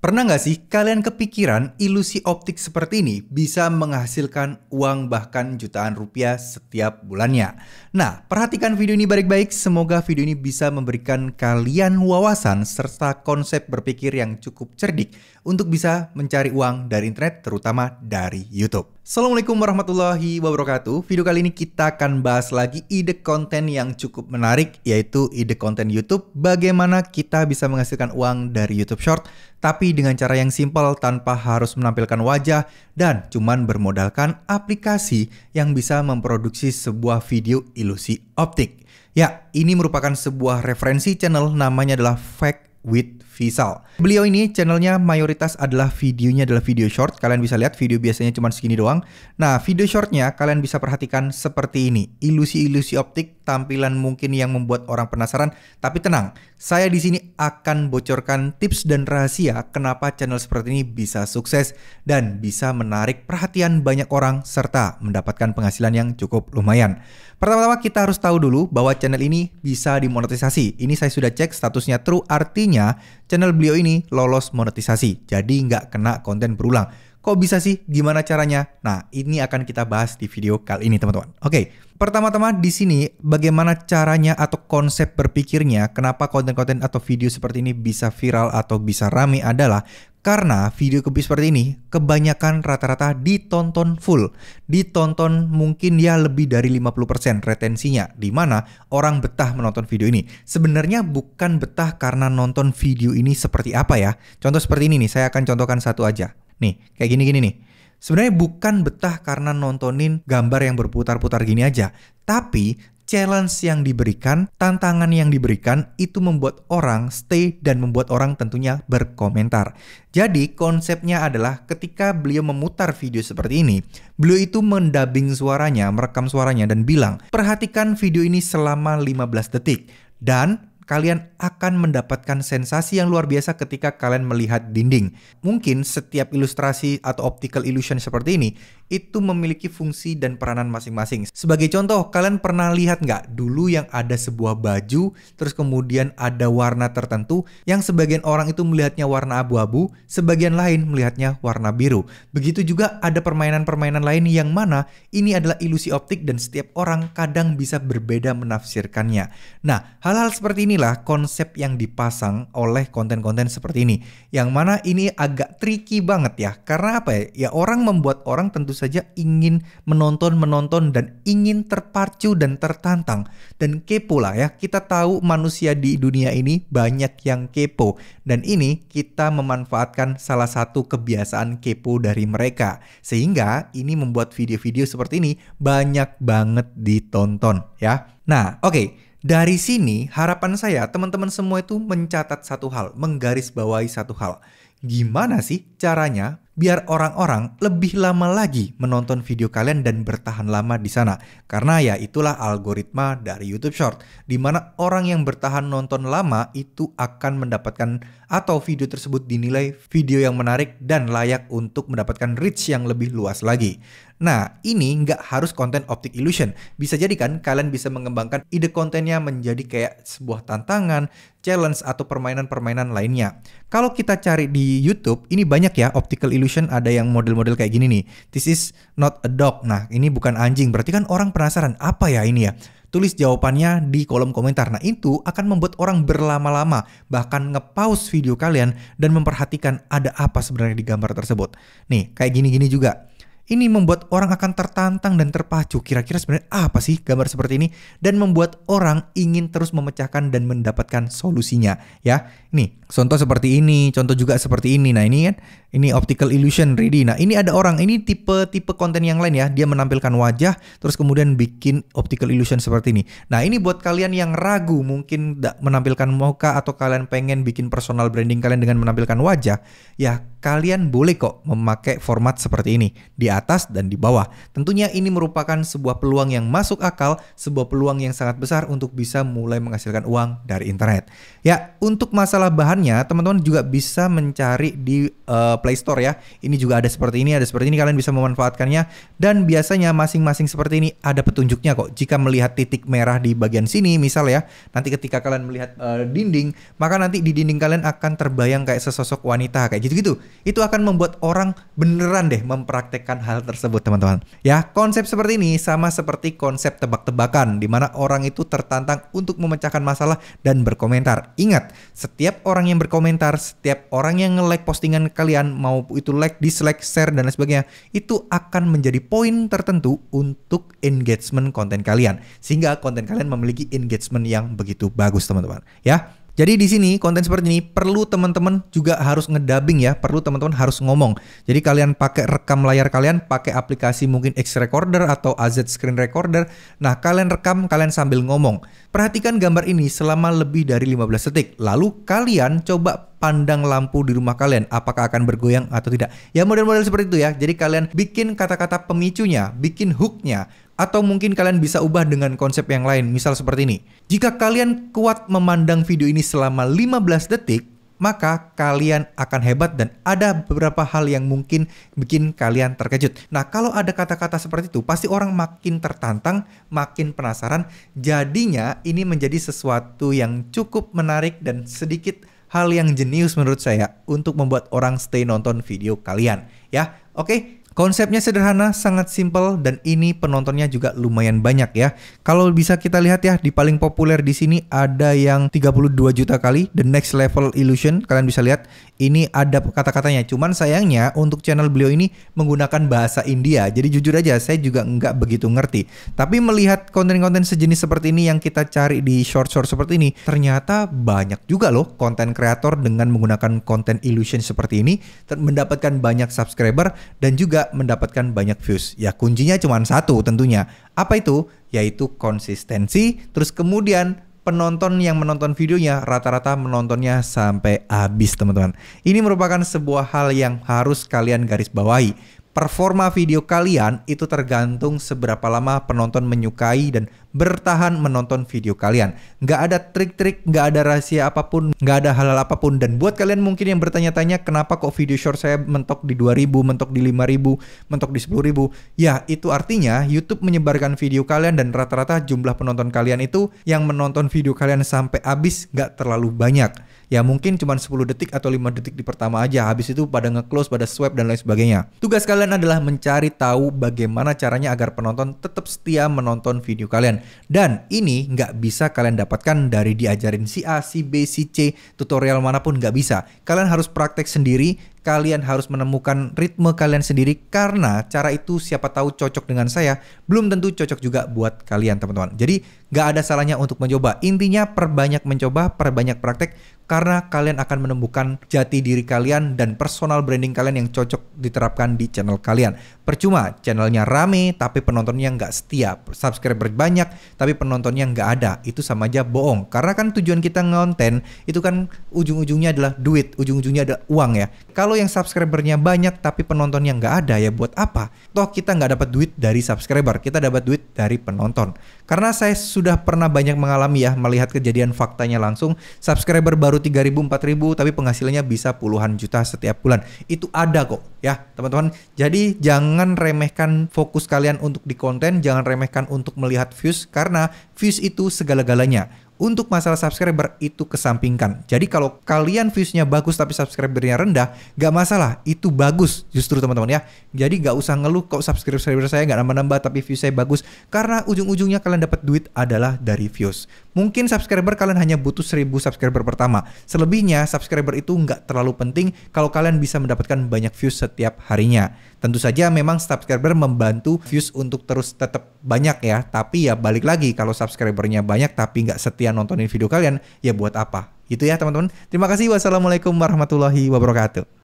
Pernah nggak sih kalian kepikiran ilusi optik seperti ini bisa menghasilkan uang bahkan jutaan rupiah setiap bulannya? Nah, perhatikan video ini baik-baik. Semoga video ini bisa memberikan kalian wawasan serta konsep berpikir yang cukup cerdik untuk bisa mencari uang dari internet terutama dari YouTube. Assalamualaikum warahmatullahi wabarakatuh. Video kali ini kita akan bahas lagi ide konten yang cukup menarik yaitu ide konten YouTube bagaimana kita bisa menghasilkan uang dari YouTube Short tapi dengan cara yang simpel tanpa harus menampilkan wajah dan cuman bermodalkan aplikasi yang bisa memproduksi sebuah video ilusi optik. Ya, ini merupakan sebuah referensi channel namanya adalah Fact with Visal. Beliau ini channelnya mayoritas adalah videonya adalah video short. Kalian bisa lihat video biasanya cuma segini doang. Nah, video shortnya kalian bisa perhatikan seperti ini. Ilusi-ilusi optik, tampilan mungkin yang membuat orang penasaran. Tapi tenang, saya di sini akan bocorkan tips dan rahasia kenapa channel seperti ini bisa sukses dan bisa menarik perhatian banyak orang serta mendapatkan penghasilan yang cukup lumayan. Pertama-tama kita harus tahu dulu bahwa channel ini bisa dimonetisasi. Ini saya sudah cek statusnya true artinya channel beliau ini lolos monetisasi, jadi nggak kena konten berulang. Kok bisa sih? Gimana caranya? Nah, ini akan kita bahas di video kali ini, teman-teman. Oke, pertama-tama di sini bagaimana caranya atau konsep berpikirnya kenapa konten-konten atau video seperti ini bisa viral atau bisa rame adalah karena video kebis seperti ini kebanyakan rata-rata ditonton full, ditonton mungkin ya lebih dari 50% retensinya, di mana orang betah menonton video ini. Sebenarnya bukan betah karena nonton video ini seperti apa ya. Contoh seperti ini nih, saya akan contohkan satu aja. Nih, kayak gini-gini nih. Sebenarnya bukan betah karena nontonin gambar yang berputar-putar gini aja, tapi challenge yang diberikan, tantangan yang diberikan itu membuat orang stay dan membuat orang tentunya berkomentar. Jadi konsepnya adalah ketika beliau memutar video seperti ini, beliau itu mendabing suaranya, merekam suaranya dan bilang, "Perhatikan video ini selama 15 detik dan kalian akan mendapatkan sensasi yang luar biasa ketika kalian melihat dinding. Mungkin setiap ilustrasi atau optical illusion seperti ini itu memiliki fungsi dan peranan masing-masing. Sebagai contoh, kalian pernah lihat nggak dulu yang ada sebuah baju, terus kemudian ada warna tertentu yang sebagian orang itu melihatnya warna abu-abu, sebagian lain melihatnya warna biru. Begitu juga ada permainan-permainan lain yang mana ini adalah ilusi optik dan setiap orang kadang bisa berbeda menafsirkannya. Nah, hal-hal seperti ini inilah konsep yang dipasang oleh konten-konten seperti ini. Yang mana ini agak tricky banget ya. Karena apa ya? Ya orang membuat orang tentu saja ingin menonton, menonton dan ingin terpacu dan tertantang dan kepo lah ya. Kita tahu manusia di dunia ini banyak yang kepo dan ini kita memanfaatkan salah satu kebiasaan kepo dari mereka. Sehingga ini membuat video-video seperti ini banyak banget ditonton ya. Nah, oke. Okay. Dari sini harapan saya teman-teman semua itu mencatat satu hal, menggarisbawahi satu hal, Gimana sih caranya biar orang-orang lebih lama lagi menonton video kalian dan bertahan lama di sana. Karena ya itulah algoritma dari YouTube Short, di mana orang yang bertahan nonton lama itu akan mendapatkan atau video tersebut dinilai video yang menarik dan layak untuk mendapatkan reach yang lebih luas lagi. Nah, ini nggak harus konten optik illusion. Bisa jadi kan kalian bisa mengembangkan ide kontennya menjadi kayak sebuah tantangan, challenge atau permainan-permainan lainnya. Kalau kita cari di YouTube, ini banyak ya optical illusion ada yang model-model kayak gini nih. This is not a dog. Nah, ini bukan anjing. Berarti kan orang penasaran apa ya ini ya? Tulis jawabannya di kolom komentar. Nah, itu akan membuat orang berlama-lama bahkan ngepause video kalian dan memperhatikan ada apa sebenarnya di gambar tersebut. Nih, kayak gini-gini juga. Ini membuat orang akan tertantang dan terpacu. Kira-kira sebenarnya apa sih gambar seperti ini? Dan membuat orang ingin terus memecahkan dan mendapatkan solusinya. Ya, nih contoh seperti ini, contoh juga seperti ini. Nah ini kan, ini optical illusion ready. Nah ini ada orang, ini tipe-tipe konten yang lain ya. Dia menampilkan wajah, terus kemudian bikin optical illusion seperti ini. Nah ini buat kalian yang ragu mungkin tidak menampilkan muka atau kalian pengen bikin personal branding kalian dengan menampilkan wajah, ya kalian boleh kok memakai format seperti ini di atas dan di bawah. Tentunya ini merupakan sebuah peluang yang masuk akal, sebuah peluang yang sangat besar untuk bisa mulai menghasilkan uang dari internet. Ya, untuk masalah bahannya, teman-teman juga bisa mencari di uh, Play Store ya. Ini juga ada seperti ini, ada seperti ini kalian bisa memanfaatkannya dan biasanya masing-masing seperti ini ada petunjuknya kok. Jika melihat titik merah di bagian sini misal ya, nanti ketika kalian melihat uh, dinding, maka nanti di dinding kalian akan terbayang kayak sesosok wanita kayak gitu-gitu. Itu akan membuat orang beneran deh mempraktekkan hal tersebut teman-teman. Ya, konsep seperti ini sama seperti konsep tebak-tebakan di mana orang itu tertantang untuk memecahkan masalah dan berkomentar. Ingat, setiap orang yang berkomentar, setiap orang yang nge-like postingan kalian mau itu like, dislike, share dan lain sebagainya, itu akan menjadi poin tertentu untuk engagement konten kalian sehingga konten kalian memiliki engagement yang begitu bagus teman-teman. Ya, jadi di sini konten seperti ini perlu teman-teman juga harus ngedubbing ya, perlu teman-teman harus ngomong. Jadi kalian pakai rekam layar kalian, pakai aplikasi mungkin X Recorder atau AZ Screen Recorder. Nah, kalian rekam, kalian sambil ngomong. Perhatikan gambar ini selama lebih dari 15 detik. Lalu kalian coba pandang lampu di rumah kalian apakah akan bergoyang atau tidak. Ya model-model seperti itu ya. Jadi kalian bikin kata-kata pemicunya, bikin hooknya. Atau mungkin kalian bisa ubah dengan konsep yang lain, misal seperti ini. Jika kalian kuat memandang video ini selama 15 detik, maka kalian akan hebat dan ada beberapa hal yang mungkin bikin kalian terkejut. Nah, kalau ada kata-kata seperti itu, pasti orang makin tertantang, makin penasaran. Jadinya ini menjadi sesuatu yang cukup menarik dan sedikit hal yang jenius menurut saya untuk membuat orang stay nonton video kalian, ya. Oke, Konsepnya sederhana, sangat simpel dan ini penontonnya juga lumayan banyak ya. Kalau bisa kita lihat ya di paling populer di sini ada yang 32 juta kali The Next Level Illusion. Kalian bisa lihat ini ada kata-katanya. Cuman sayangnya untuk channel beliau ini menggunakan bahasa India. Jadi jujur aja saya juga nggak begitu ngerti. Tapi melihat konten-konten sejenis seperti ini yang kita cari di short-short seperti ini, ternyata banyak juga loh konten kreator dengan menggunakan konten illusion seperti ini mendapatkan banyak subscriber dan juga mendapatkan banyak views. Ya kuncinya cuma satu tentunya. Apa itu? Yaitu konsistensi, terus kemudian penonton yang menonton videonya rata-rata menontonnya sampai habis teman-teman. Ini merupakan sebuah hal yang harus kalian garis bawahi performa video kalian itu tergantung seberapa lama penonton menyukai dan bertahan menonton video kalian. Nggak ada trik-trik, nggak ada rahasia apapun, nggak ada halal apapun. Dan buat kalian mungkin yang bertanya-tanya kenapa kok video short saya mentok di 2000, mentok di 5000, mentok di 10000. Ya, itu artinya YouTube menyebarkan video kalian dan rata-rata jumlah penonton kalian itu yang menonton video kalian sampai habis nggak terlalu banyak ya mungkin cuma 10 detik atau 5 detik di pertama aja habis itu pada nge-close pada swipe dan lain sebagainya tugas kalian adalah mencari tahu bagaimana caranya agar penonton tetap setia menonton video kalian dan ini nggak bisa kalian dapatkan dari diajarin si A, si B, si C tutorial manapun nggak bisa kalian harus praktek sendiri kalian harus menemukan ritme kalian sendiri karena cara itu siapa tahu cocok dengan saya belum tentu cocok juga buat kalian teman-teman jadi nggak ada salahnya untuk mencoba intinya perbanyak mencoba perbanyak praktek karena kalian akan menemukan jati diri kalian dan personal branding kalian yang cocok diterapkan di channel kalian percuma channelnya rame tapi penontonnya nggak setia subscriber banyak tapi penontonnya nggak ada itu sama aja bohong karena kan tujuan kita ngonten itu kan ujung-ujungnya adalah duit ujung-ujungnya ada uang ya kalau yang subscribernya banyak tapi penontonnya nggak ada ya buat apa? Toh kita nggak dapat duit dari subscriber, kita dapat duit dari penonton. Karena saya sudah pernah banyak mengalami ya melihat kejadian faktanya langsung, subscriber baru 3000 4000 tapi penghasilannya bisa puluhan juta setiap bulan. Itu ada kok ya, teman-teman. Jadi jangan remehkan fokus kalian untuk di konten, jangan remehkan untuk melihat views karena views itu segala-galanya untuk masalah subscriber itu kesampingkan. Jadi kalau kalian viewsnya bagus tapi subscribernya rendah, nggak masalah. Itu bagus justru teman-teman ya. Jadi nggak usah ngeluh kok subscriber saya nggak nambah-nambah tapi views saya bagus. Karena ujung-ujungnya kalian dapat duit adalah dari views. Mungkin subscriber kalian hanya butuh 1000 subscriber pertama. Selebihnya subscriber itu nggak terlalu penting kalau kalian bisa mendapatkan banyak views setiap harinya. Tentu saja memang subscriber membantu views untuk terus tetap banyak ya. Tapi ya balik lagi kalau subscribernya banyak tapi nggak setia kalian nontonin video kalian ya buat apa gitu ya teman-teman terima kasih wassalamualaikum warahmatullahi wabarakatuh